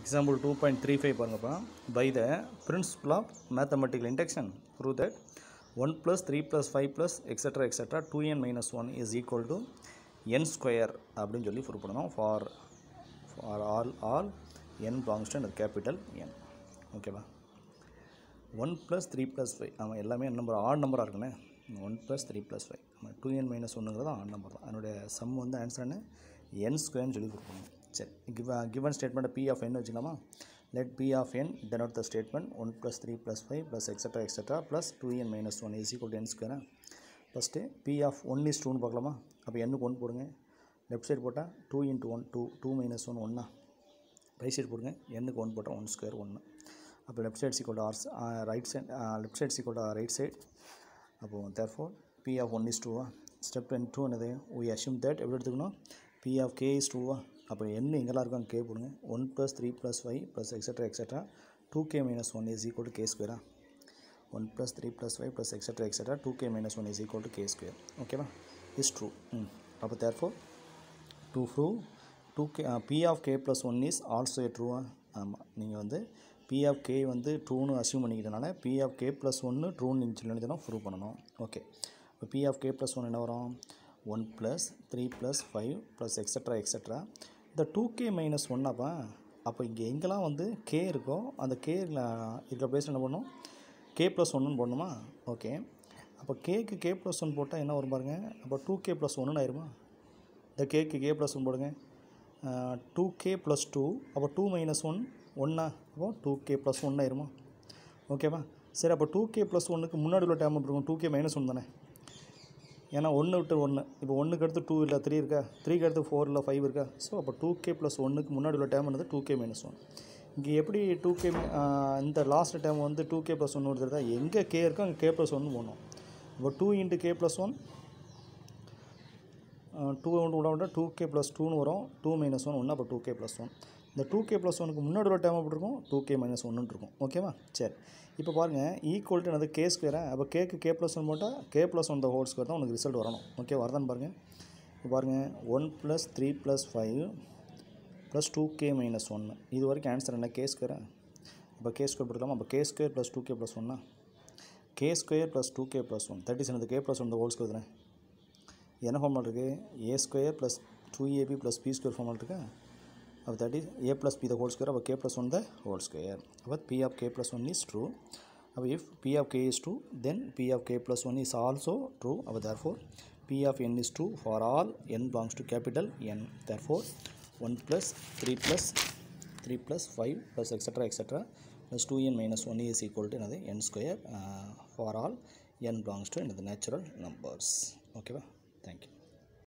example 2.35 பாருங்கப்பா by the principle of mathematical induction prove that 1 plus 3 plus 5 plus etc etc 2n minus 1 is equal to n square அப்படின்னு சொல்லி prove பண்ணணும் for for all all n constant அது capital n ஓகேவா one plus three plus five ஆமாம் எல்லாமே number odd நம்பராக இருக்குண்ணே one plus three plus five ஆமாம் டூ என் மைனஸ் ஒன்றுங்கிறது ஆட் நம்பர் தான் அதனுடைய சம் வந்து ஆன்சர் என்ன என் ஸ்கொயர்னு சொல்லி கொடுக்கணும் சரி கிவன் கிவன் ஸ்டேட்மெண்ட்டை பி ஆஃப் என் வச்சுக்கலாமா P of n n denote the statement one plus three plus five plus extra extra plus two n minus one equal to n square first P of one is 2னு பார்க்கலாமா அப்போ என்னுக்கு one போடுங்க left side போட்டால் two into one two two minus one ஒன்றா right side போடுங்க என்னுக்கு one போட்டால் ஒன் ஸ்கொயர் ஒன்று அப்போ left side சீக்கோட R right side left side சீக்கோட ரைட் சைட் அப்போ therefore P of one is டூவா ஸ்டெப் டூ என்னது வி அஷ்யூம் தேட் எப்படி எடுத்துக்கணும் பி ஆஃப் கே இஸ் டூவா அப்போ என்ன எங்கெல்லாம் இருக்கும் கே போடுங்க one plus three plus five plus extra extra two k minus one is equal to k ஸ்கொயரா one plus three plus five plus extra extra two k minus one is equal to k square ஓகேவா is true ம் அப்போ therefore to prove to k P of k plus one is also a ட்ரூவா ஆமாம் நீங்கள் வந்து P of k வந்து ட்ரூன்னு assume பண்ணிக்கிட்டனால பி ஆஃப் கே ப்ளஸ் ஒன்று ட்ரூன்னு நீங்கள் சொல்லி ப்ரூவ் பண்ணணும் ஓகே இப்போ P of k plus one என்ன வரும் one plus three plus five plus extra extra இந்த டூ கே மைனஸ் ஒன் அப்போ அப்போ இங்கே எங்கெல்லாம் வந்து கே இருக்கோ அந்த கே இருக்கிற பேஸ் என்ன பண்ணணும் கே ப்ளஸ் ஒன்றுன்னு போடணுமா ஓகே அப்போ கேக்கு கே ப்ளஸ் ஒன் போட்டால் என்ன வரும் பாருங்கள் அப்போ டூ கே ப்ளஸ் ஒன்றுன்னு ஆயிருமா இந்த கேக்கு கே ப்ளஸ் ஒன் போடுங்க டூ கே ப்ளஸ் டூ அப்போ டூ மைனஸ் ஒன் ஒன்னா அப்போ டூ கே ப்ளஸ் ஒன் ஆயிருமா ஓகேவா சரி அப்போ டூ கே ப்ளஸ் ஒன்றுக்கு முன்னாடி உள்ள டேம் இருக்கும் டூ கே மைனஸ் ஒன் தானே ஏன்னா ஒன்று விட்டு ஒன்று இப்போ ஒன்றுக்கு அடுத்து டூ இல்லை த்ரீ இருக்கா த்ரீக்கு அடுத்து ஃபோர் இல்லை ஃபைவ் இருக்கா ஸோ அப்போ டூ கே ப்ளஸ் ஒன்றுக்கு முன்னாடி உள்ள டேம் வந்து டூ கே மைனஸ் ஒன் இங்கே எப்படி டூ கே இந்த லாஸ்ட் டைம் வந்து டூ கே ப்ளஸ் ஒன்று எடுத்துகிட்டா எங்கே கே இருக்கோ அங்கே கே ப்ளஸ் ஒன்று போகணும் இப்போ two into k plus one two ஒன்று விட டூ கே ப்ளஸ் டூன்னு வரும் டூ மைனஸ் ஒன் ஒன்று அப்போ டூ கே ப்ளஸ் ஒன் இந்த டூ கே ப்ளஸ் ஒனுக்கு முன்னாடி ஒரு டேம் அப்படி இருக்கும் டூ கே மைனஸ் ஒன்று இருக்கும் ஓகேவா சரி இப்போ பாருங்கள் ஈக்குவல் டு எனது கே ஸ்கொயரா அப்போ கேக்கு கே ப்ளஸ் ஒன் போட்டால் k plus one the whole square தான் உனக்கு ரிசல்ட் வரணும் ஓகே வரதான்னு பாருங்கள் இப்போ பாருங்கள் one plus three plus five plus two k minus ஒன்று இது வரைக்கும் ஆன்சர் என்ன கே ஸ்கொயரா இப்போ கே ஸ்கொயர் போட்டுக்கலாம் அப்போ k square plus two k plus ஒன்னா k square plus two k plus one thirty seven k plus one whole square தானே என்ன ஃபார்மல் இருக்குது a square plus two a b plus b square formula இருக்கா अब that is a plus P the whole अब k plus one the whole अब P of k plus one is true अब if P of k is true then P of k plus one is also true अब therefore P of n is true for all n belongs to capital n therefore one plus three plus three plus five plus etcetera etcetera plus two n minus one is equal to n n square for all n belongs to in natural numbers ओकेवा thank you